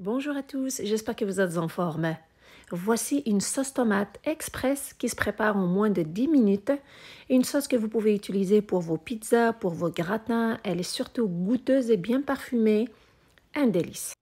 Bonjour à tous, j'espère que vous êtes en forme. Voici une sauce tomate express qui se prépare en moins de 10 minutes. Une sauce que vous pouvez utiliser pour vos pizzas, pour vos gratins. Elle est surtout goûteuse et bien parfumée. Un délice.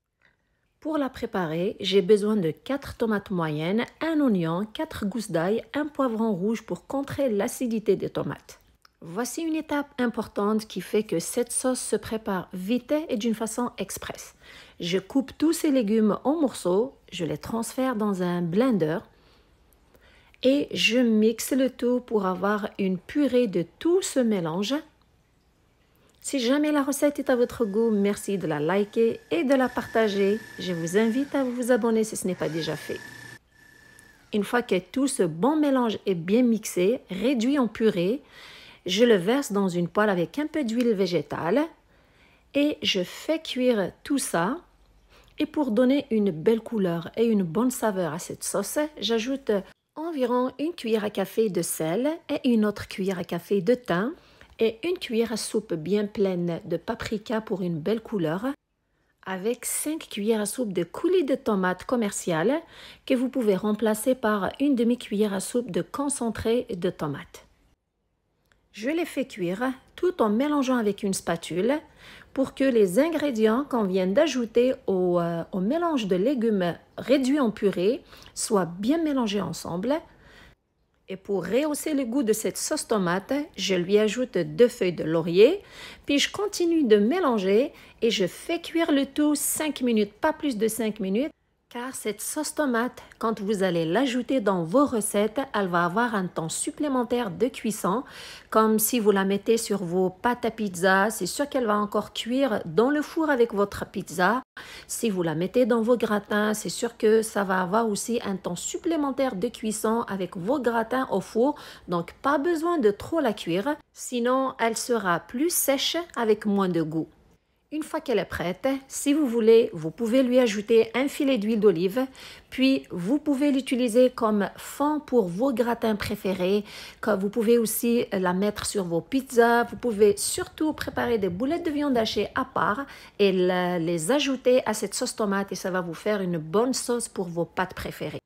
Pour la préparer, j'ai besoin de 4 tomates moyennes, un oignon, 4 gousses d'ail, un poivron rouge pour contrer l'acidité des tomates. Voici une étape importante qui fait que cette sauce se prépare vite et d'une façon express. Je coupe tous ces légumes en morceaux, je les transfère dans un blender et je mixe le tout pour avoir une purée de tout ce mélange. Si jamais la recette est à votre goût, merci de la liker et de la partager. Je vous invite à vous abonner si ce n'est pas déjà fait. Une fois que tout ce bon mélange est bien mixé, réduit en purée, je le verse dans une poêle avec un peu d'huile végétale et je fais cuire tout ça. Et pour donner une belle couleur et une bonne saveur à cette sauce, j'ajoute environ une cuillère à café de sel et une autre cuillère à café de thym et une cuillère à soupe bien pleine de paprika pour une belle couleur avec 5 cuillères à soupe de coulis de tomates commerciales que vous pouvez remplacer par une demi-cuillère à soupe de concentré de tomates. Je les fais cuire tout en mélangeant avec une spatule pour que les ingrédients qu'on vient d'ajouter euh, au, mélange de légumes réduits en purée soient bien mélangés ensemble. Et pour rehausser le goût de cette sauce tomate, je lui ajoute deux feuilles de laurier, puis je continue de mélanger et je fais cuire le tout 5 minutes, pas plus de 5 minutes, car cette sauce tomate, quand vous allez l'ajouter dans vos recettes, elle va avoir un temps supplémentaire de cuisson, comme si vous la mettez sur vos pâtes à pizza, c'est sûr qu'elle va encore cuire dans le four avec votre pizza. Si vous la mettez dans vos gratins, c'est sûr que ça va avoir aussi un temps supplémentaire de cuisson avec vos gratins au four, donc pas besoin de trop la cuire, sinon elle sera plus sèche avec moins de goût. Une fois qu'elle est prête, si vous voulez, vous pouvez lui ajouter un filet d'huile d'olive, puis vous pouvez l'utiliser comme fond pour vos gratins préférés. Vous pouvez aussi la mettre sur vos pizzas. Vous pouvez surtout préparer des boulettes de viande hachée à part et les ajouter à cette sauce tomate et ça va vous faire une bonne sauce pour vos pâtes préférées.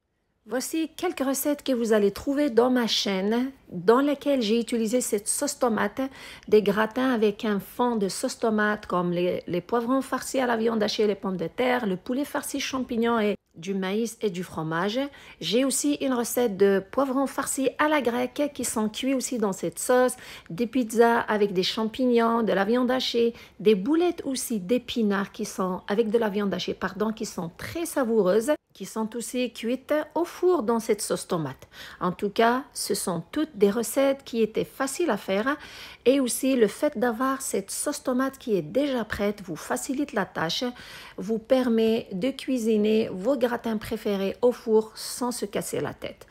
Voici quelques recettes que vous allez trouver dans ma chaîne, dans lesquelles j'ai utilisé cette sauce tomate, des gratins avec un fond de sauce tomate comme les, poivrons farcis à la viande hachée, les pommes de terre, le poulet farci champignons et du maïs et du fromage. J'ai aussi une recette de poivrons farcis à la grecque qui sont cuits aussi dans cette sauce, des pizzas avec des champignons, de la viande hachée, des boulettes aussi d'épinards qui sont avec de la viande hachée, pardon, qui sont très savoureuses qui sont aussi cuites au four dans cette sauce tomate. En tout cas, ce sont toutes des recettes qui étaient faciles à faire et aussi le fait d'avoir cette sauce tomate qui est déjà prête vous facilite la tâche, vous permet de cuisiner vos gratins préférés au four sans se casser la tête.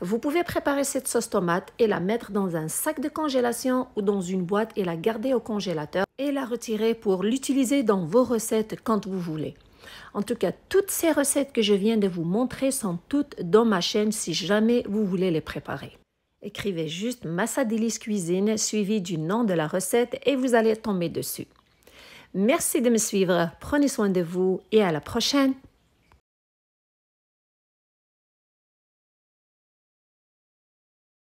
Vous pouvez préparer cette sauce tomate et la mettre dans un sac de congélation ou dans une boîte et la garder au congélateur et la retirer pour l'utiliser dans vos recettes quand vous voulez. En tout cas, toutes ces recettes que je viens de vous montrer sont toutes dans ma chaîne si jamais vous voulez les préparer. Écrivez juste Massa Delice Cuisine suivi du nom de la recette et vous allez tomber dessus. Merci de me suivre, prenez soin de vous et à la prochaine